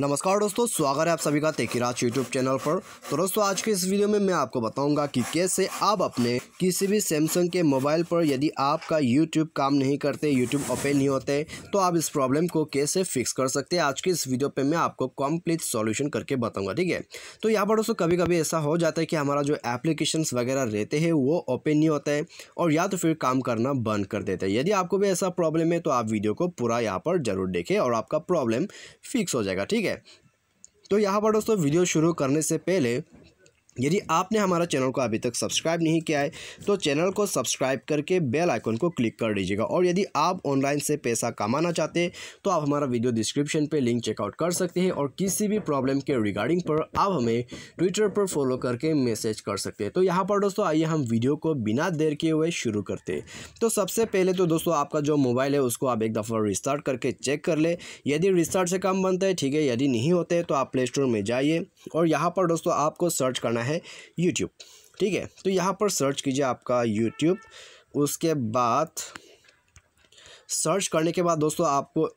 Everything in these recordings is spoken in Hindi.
नमस्कार दोस्तों स्वागत है आप सभी का तेकिराज यूट्यूब चैनल पर तो दोस्तों आज के इस वीडियो में मैं आपको बताऊंगा कि कैसे आप अपने किसी भी सैमसंग के मोबाइल पर यदि आपका यूट्यूब काम नहीं करते यूट्यूब ओपन नहीं होते तो आप इस प्रॉब्लम को कैसे फिक्स कर सकते हैं आज के इस वीडियो पे मैं आपको कम्प्लीट सॉल्यूशन करके बताऊँगा ठीक है तो यहाँ पर दोस्तों कभी कभी ऐसा हो जाता है कि हमारा जो एप्लीकेशन वगैरह रहते हैं वो ओपन नहीं होता है और या तो फिर काम करना बंद कर देते हैं यदि आपको भी ऐसा प्रॉब्लम है तो आप वीडियो को पूरा यहाँ पर जरूर देखें और आपका प्रॉब्लम फिक्स हो जाएगा ठीक ठीक है तो यहाँ पर दोस्तों वीडियो शुरू करने से पहले यदि आपने हमारा चैनल को अभी तक सब्सक्राइब नहीं किया है तो चैनल को सब्सक्राइब करके बेल आइकन को क्लिक कर दीजिएगा और यदि आप ऑनलाइन से पैसा कमाना चाहते हैं तो आप हमारा वीडियो डिस्क्रिप्शन पे लिंक चेकआउट कर सकते हैं और किसी भी प्रॉब्लम के रिगार्डिंग पर आप हमें ट्विटर पर फॉलो करके मैसेज कर सकते हैं तो यहाँ पर दोस्तों आइए हम वीडियो को बिना देर किए हुए शुरू करते तो सबसे पहले तो दोस्तों आपका जो मोबाइल है उसको आप एक दफ़ा रिस्टार्ट करके चेक कर ले यदि रिस्टार्ट से काम बनता है ठीक है यदि नहीं होते तो आप प्ले स्टोर में जाइए और यहाँ पर दोस्तों आपको सर्च करना है यूट्यूब ठीक है तो यहाँ पर सर्च कीजिए आपका यूट्यूब उसके बाद सर्च करने के बाद दोस्तों आपको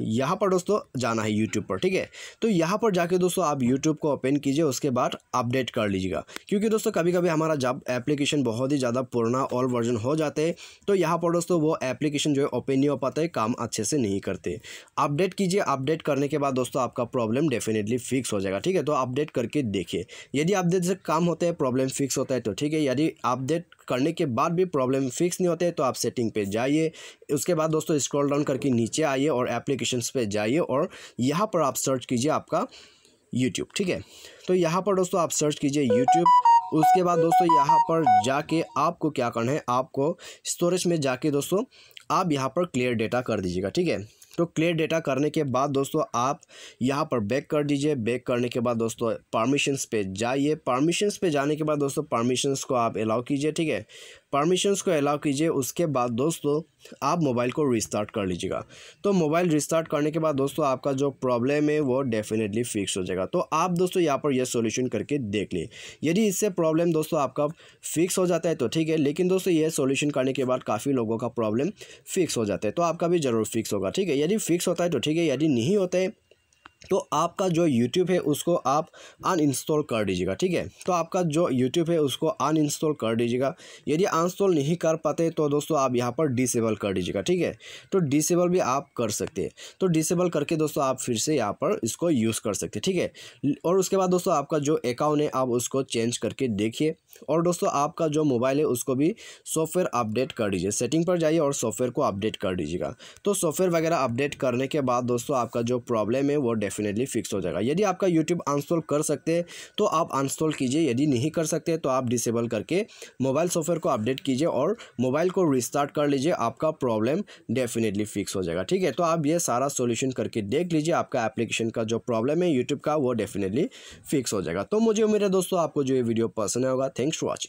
यहाँ पर दोस्तों जाना है यूट्यूब पर ठीक है तो यहाँ पर जाके दोस्तों आप यूट्यूब को ओपन कीजिए उसके बाद अपडेट कर लीजिएगा क्योंकि दोस्तों कभी कभी हमारा जब एप्लीकेशन बहुत ही ज़्यादा पुराना ऑल वर्जन हो जाते हैं तो यहाँ पर दोस्तों वो एप्लीकेशन जो है ओपन नहीं हो पाता है काम अच्छे से नहीं करते अपडेट कीजिए अपडेट करने के बाद दोस्तों आपका प्रॉब्लम डेफिनेटली फिक्स हो जाएगा ठीक है तो अपडेट करके देखिए यदि अपडेट से काम होता है प्रॉब्लम फिक्स होता है तो ठीक है यदि अपडेट करने के बाद भी प्रॉब्लम फिक्स नहीं होते तो आप सेटिंग पे जाइए उसके बाद दोस्तों स्क्रॉल डाउन करके नीचे आइए और एप्लीकेशंस पे जाइए और यहाँ पर आप सर्च कीजिए आपका यूट्यूब ठीक है तो यहाँ पर दोस्तों आप सर्च कीजिए यूट्यूब उसके बाद दोस्तों यहाँ पर जाके आपको क्या करना है आपको स्टोरेज में जाके दोस्तों आप यहाँ पर क्लियर डेटा कर दीजिएगा ठीक है तो क्लियर डेटा करने के बाद दोस्तों आप यहाँ पर बैक कर दीजिए बैक करने के बाद दोस्तों परमिशंस पे जाइए परमिशंस पे जाने के बाद दोस्तों परमिशंस को आप अलाउ कीजिए ठीक है परमिशंस को अलाउ कीजिए उसके बाद दोस्तों आप मोबाइल को रिस्टार्ट कर लीजिएगा तो मोबाइल रिस्टार्ट करने के बाद दोस्तों आपका जो प्रॉब्लम है वो डेफिनेटली फिक्स हो जाएगा तो आप दोस्तों यहाँ पर यह सोल्यूशन करके देख लें यदि इससे प्रॉब्लम दोस्तों आपका फिक्स हो जाता है तो ठीक है लेकिन दोस्तों यह सोल्यूशन करने के बाद काफ़ी लोगों का प्रॉब्लम फिक्स हो जाता है तो आपका भी ज़रूर फिक्स होगा ठीक है यदि फिक्स होता है तो ठीक है यदि नहीं होता है तो आपका जो यूट्यूब है उसको आप अन इंस्टॉल कर दीजिएगा ठीक है तो आपका जो यूट्यूब है उसको अन इंस्टॉल कर दीजिएगा यदि अनस्टॉल नहीं कर पाते तो दोस्तों आप यहाँ पर डिसेबल कर दीजिएगा ठीक है तो डिसेबल भी आप कर सकते हैं तो डिसेबल करके दोस्तों आप फिर से यहाँ पर इसको यूज़ कर सकते हैं ठीक है और उसके बाद दोस्तों आपका जो अकाउंट है आप उसको चेंज करके देखिए और दोस्तों आपका जो मोबाइल है उसको भी सॉफ्टवेयर अपडेट कर दीजिए सेटिंग पर जाइए और सॉफ्टवेयर को अपडेट कर दीजिएगा तो सॉफ्टवेयर वगैरह अपडेट करने के बाद दोस्तों आपका जो प्रॉब्लम है वो डेफिनेटली फिक्स हो जाएगा यदि आपका यूट्यूब अनस्टॉल कर सकते हैं तो आप अनस्टॉल कीजिए यदि नहीं कर सकते तो आप डिसेबल करके मोबाइल सॉफ्टवेयर को अपडेट कीजिए और मोबाइल को रिस्टार्ट कर लीजिए आपका प्रॉब्लम डेफिनेटली फिक्स हो जाएगा ठीक है तो आप ये सारा सोल्यूशन करके देख लीजिए आपका एप्लीकेशन का जो प्रॉब्लम है यूट्यूब का वो डेफिनेटली फिक्स हो जाएगा तो मुझे उम्मीद है दोस्तों आपको जो ये वीडियो पसंद होगा थैंक्स फॉर वॉचिंग